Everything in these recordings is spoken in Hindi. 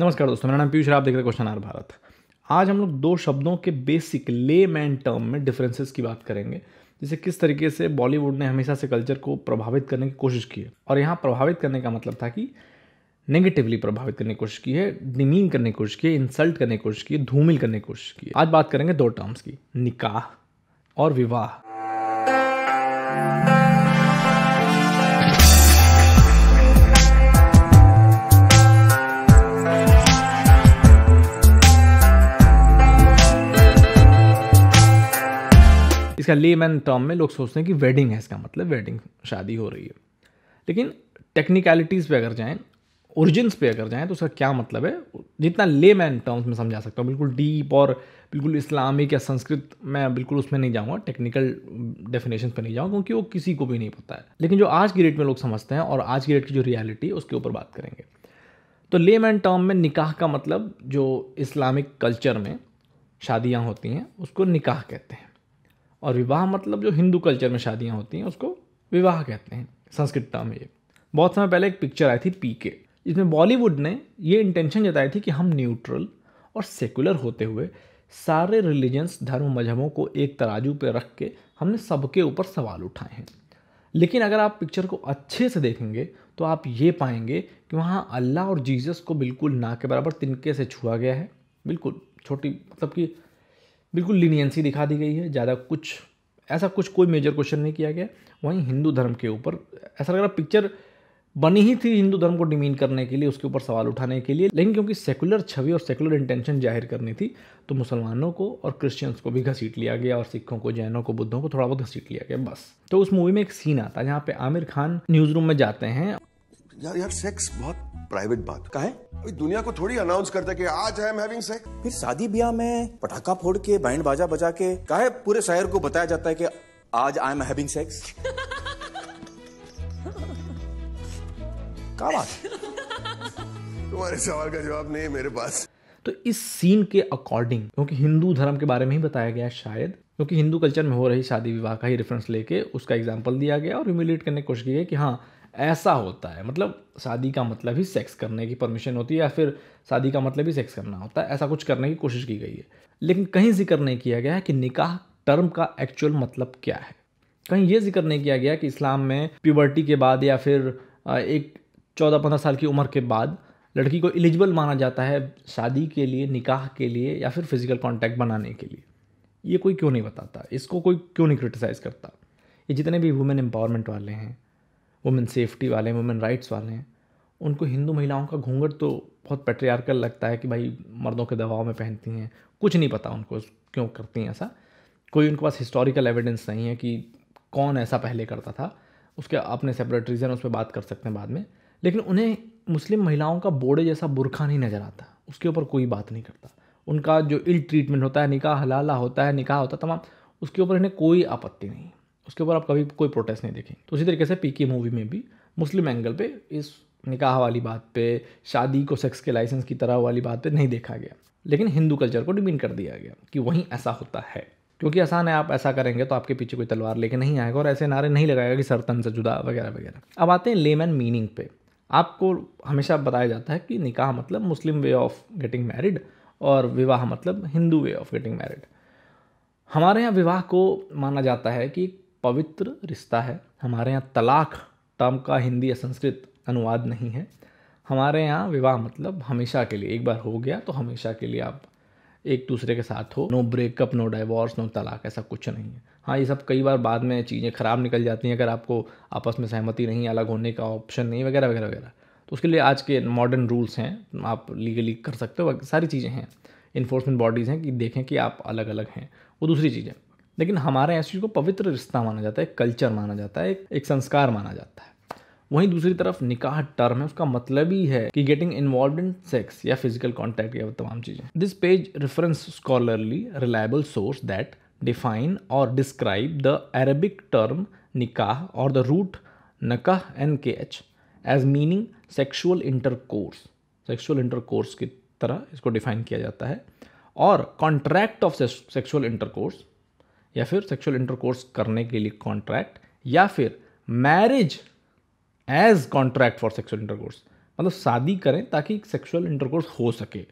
नमस्कार दोस्तों मेरा नाम पीयूष आप देख रहे हैं क्वेश्चन आर भारत आज हम लोग दो शब्दों के बेसिक ले मैन टर्म में डिफरेंसेस की बात करेंगे जिसे किस तरीके से बॉलीवुड ने हमेशा से कल्चर को प्रभावित करने की कोशिश की है और यहाँ प्रभावित करने का मतलब था कि नेगेटिवली प्रभावित करने की कोशिश की है डिमीन करने की कोशिश की है इंसल्ट करने की कोशिश की है धूमिल करने की कोशिश की आज बात करेंगे दो टर्म्स की निकाह और विवाह अच्छा मैन टर्म में लोग सोचते हैं कि वेडिंग है इसका मतलब वेडिंग शादी हो रही है लेकिन टेक्निकलिटीज़ पे अगर जाएँ औरिजिनस पे अगर जाएँ तो उसका क्या मतलब है जितना ले मैन टर्म्स में समझा सकता हूँ बिल्कुल डीप और बिल्कुल इस्लामिक या संस्कृत मैं बिल्कुल उसमें नहीं जाऊँगा टेक्निकल डेफिनेशन पे नहीं जाऊँगा क्योंकि वो किसी को भी नहीं पता है लेकिन जो आज की डेट में लोग समझते हैं और आज की डेट की जो रियलिटी है उसके ऊपर बात करेंगे तो ले मैन टर्म में निकाह का मतलब जो इस्लामिक कल्चर में शादियाँ होती हैं उसको निकाह कहते हैं और विवाह मतलब जो हिंदू कल्चर में शादियाँ होती हैं उसको विवाह कहते हैं संस्कृत में ये बहुत समय पहले एक पिक्चर आई थी पी के जिसमें बॉलीवुड ने ये इंटेंशन जताई थी कि हम न्यूट्रल और सेकुलर होते हुए सारे रिलीजन्स धर्म मजहबों को एक तराजू पर रख के हमने सबके ऊपर सवाल उठाए हैं लेकिन अगर आप पिक्चर को अच्छे से देखेंगे तो आप ये पाएंगे कि वहाँ अल्लाह और जीसस को बिल्कुल ना के बराबर तिनके से छुआ गया है बिल्कुल छोटी मतलब कि बिल्कुल लीनियंसी दिखा दी गई है ज़्यादा कुछ ऐसा कुछ कोई मेजर क्वेश्चन नहीं किया गया वहीं हिंदू धर्म के ऊपर ऐसा लग रहा पिक्चर बनी ही थी हिंदू धर्म को डिमीन करने के लिए उसके ऊपर सवाल उठाने के लिए लेकिन क्योंकि सेकुलर छवि और सेकुलर इंटेंशन जाहिर करनी थी तो मुसलमानों को और क्रिश्चियंस को भी घसीट लिया गया और सिखों को जैनों को बुद्धों को थोड़ा बहुत घसीट लिया गया बस तो उस मूवी में एक सीन आता है जहाँ पे आमिर खान न्यूज़ रूम में जाते हैं यार यार सेक्स बहुत प्राइवेट बात का है अभी दुनिया को थोड़ी अनाउंस करता कि आज आई एम हैविंग सेक्स फिर शादी ब्याह में पटाखा फोड़ के बैंड बाजा बजा के का है पूरे शहर को बताया जाता है कि आज आई एम हैविंग सेक्स का बात तुम्हारे सवाल का जवाब नहीं है मेरे पास तो इस सीन के अकॉर्डिंग क्योंकि हिंदू धर्म के बारे में ही बताया गया शायद क्योंकि हिंदू कल्चर में हो रही शादी विवाह का ही रेफरेंस लेके उसका एग्जाम्पल दिया गया और ह्यूमिलेट करने की कोशिश की गई कि हाँ ऐसा होता है मतलब शादी का मतलब ही सेक्स करने की परमिशन होती है या फिर शादी का मतलब ही सेक्स करना होता है ऐसा कुछ करने की कोशिश की गई है लेकिन कहीं जिक्र नहीं किया गया है कि निकाह टर्म का एक्चुअल मतलब क्या है कहीं ये जिक्र नहीं किया गया कि इस्लाम में प्यूबर्टी के बाद या फिर एक चौदह पंद्रह साल की उम्र के बाद लड़की को एलिजिबल माना जाता है शादी के लिए निकाह के लिए या फिर फिजिकल कॉन्टैक्ट बनाने के लिए ये कोई क्यों नहीं बताता इसको कोई क्यों नहीं क्रिटिसाइज़ करता ये जितने भी वुमेन एम्पावरमेंट वाले हैं वुमेन सेफ्टी वाले हैं वुमेन राइट्स वाले हैं उनको हिंदू महिलाओं का घूंघट तो बहुत पेट्रियारकल लगता है कि भाई मर्दों के दबाव में पहनती हैं कुछ नहीं पता उनको क्यों करती हैं ऐसा कोई उनके पास हिस्टोरिकल एविडेंस नहीं है कि कौन ऐसा पहले करता था उसके अपने सेपरेट रीज़न उस पर बात कर सकते हैं बाद में लेकिन उन्हें मुस्लिम महिलाओं का बोड़े जैसा बुरखा नहीं नज़र आता उसके ऊपर कोई बात नहीं करता उनका जो इल ट्रीटमेंट होता है निकाह हलाला होता है निकाह होता तमाम उसके ऊपर इन्हें कोई आपत्ति नहीं उसके ऊपर आप कभी कोई प्रोटेस्ट नहीं देखेंगे तो उसी तरीके से पी मूवी में भी मुस्लिम एंगल पे इस निकाह वाली बात पे शादी को सेक्स के लाइसेंस की तरह वाली बात पे नहीं देखा गया लेकिन हिंदू कल्चर को डिमीन कर दिया गया कि वहीं ऐसा होता है क्योंकि आसान है आप ऐसा करेंगे तो आपके पीछे कोई तलवार लेके नहीं आएगा और ऐसे नारे नहीं लगाएगा कि सरतन से जुदा वगैरह वगैरह अब आते हैं लेम एंड मीनिंग पे आपको हमेशा बताया जाता है कि निकाह मतलब Muslim way of getting married और विवाह मतलब Hindu way of getting married हमारे यहाँ विवाह को माना जाता है कि पवित्र रिश्ता है हमारे यहाँ तलाक टर्म का हिंदी या संस्कृत अनुवाद नहीं है हमारे यहाँ विवाह मतलब हमेशा के लिए एक बार हो गया तो हमेशा के लिए आप एक दूसरे के साथ हो no breakup no divorce no तलाक ऐसा कुछ नहीं है हाँ ये सब कई बार बाद में चीज़ें ख़राब निकल जाती हैं अगर आपको आपस में सहमति नहीं अलग होने का ऑप्शन नहीं वगैरह वगैरह वगैरह तो उसके लिए आज के मॉडर्न रूल्स हैं आप लीगली कर सकते हो सारी चीज़ें हैं इन्फोर्समेंट बॉडीज़ हैं कि देखें कि आप अलग अलग हैं वो दूसरी चीज़ है लेकिन हमारे यहाँ चीज़ को पवित्र रिश्ता माना जाता है एक कल्चर माना जाता है एक संस्कार माना जाता है वहीं दूसरी तरफ निकाह टर्म है उसका मतलब ही है कि गेटिंग इन्वॉल्व इन सेक्स या फिजिकल कॉन्टैक्ट या तमाम चीज़ें this page reference scholarly reliable source that define और डिस्क्राइब द अरेबिक टर्म निकाह और द रूट नकाह N K H as meaning sexual intercourse sexual intercourse की तरह इसको डिफाइन किया जाता है और कॉन्ट्रैक्ट ऑफ सेक्शुअल इंटरकोर्स या फिर सेक्सुअल इंटरकोर्स करने के लिए कॉन्ट्रैक्ट या फिर marriage as contract for sexual intercourse मतलब शादी करें ताकि सेक्सुअल इंटरकोर्स हो सके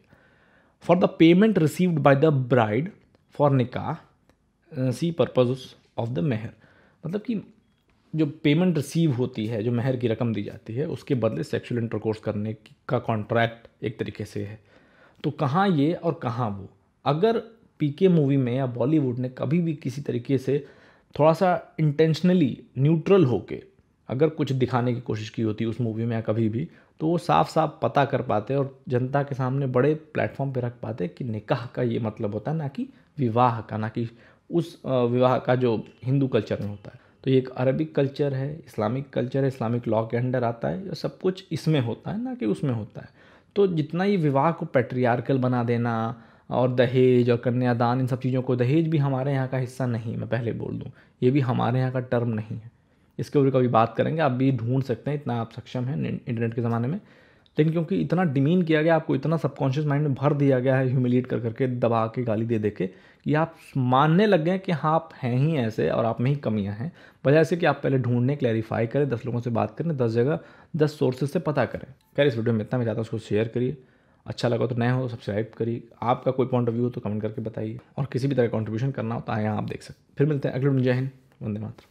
for the payment received by the bride for निकाह सी पर्पज ऑफ द मेहर मतलब कि जो पेमेंट रिसीव होती है जो मेहर की रकम दी जाती है उसके बदले सेक्सुअल इंटरकोर्स करने का कॉन्ट्रैक्ट एक तरीके से है तो कहाँ ये और कहाँ वो अगर पीके मूवी में या बॉलीवुड ने कभी भी किसी तरीके से थोड़ा सा इंटेंशनली न्यूट्रल होके अगर कुछ दिखाने की कोशिश की होती उस मूवी में या कभी भी तो वो साफ साफ पता कर पाते और जनता के सामने बड़े प्लेटफॉर्म पे रख पाते कि निकाह का ये मतलब होता है ना कि विवाह का ना कि उस विवाह का जो हिंदू कल्चर में होता है तो ये एक अरबिक कल्चर है इस्लामिक कल्चर है इस्लामिक लॉ के अंडर आता है ये सब कुछ इसमें होता है ना कि उसमें होता है तो जितना ये विवाह को पेट्रियार्कल बना देना और दहेज और कन्यादान इन सब चीज़ों को दहेज भी हमारे यहाँ का हिस्सा नहीं मैं पहले बोल दूँ ये भी हमारे यहाँ का टर्म नहीं है इसके ऊपर कभी बात करेंगे आप भी ढूंढ सकते हैं इतना आप सक्षम हैं इंटरनेट के ज़माने में लेकिन क्योंकि इतना डिमीन किया गया आपको इतना सबकॉन्शियस माइंड में भर दिया गया है ह्यूमिलेट कर करके दबा के गाली दे दे के कि आप मानने लग गए कि हाँ आप हैं ही ऐसे और आप में ही कमियां हैं वजह से कि आप पहले ढूंढने क्लैरिफाई करें दस लोगों से बात करें दस जगह दस सोर्सेज से पता करें खैर इस वीडियो में इतना मैं चाहता हूँ उसको शेयर करिए अच्छा लगा तो नया हो तो सब्सक्राइब करिए आपका कोई पॉइंट ऑफ व्यू हो तो कमेंट करके बताइए और किसी भी तरह का कॉन्ट्रीब्यूशन करना होता तो है यहाँ आप देख सकते फिर मिलते हैं अगले जय हिंद वंदे मातरम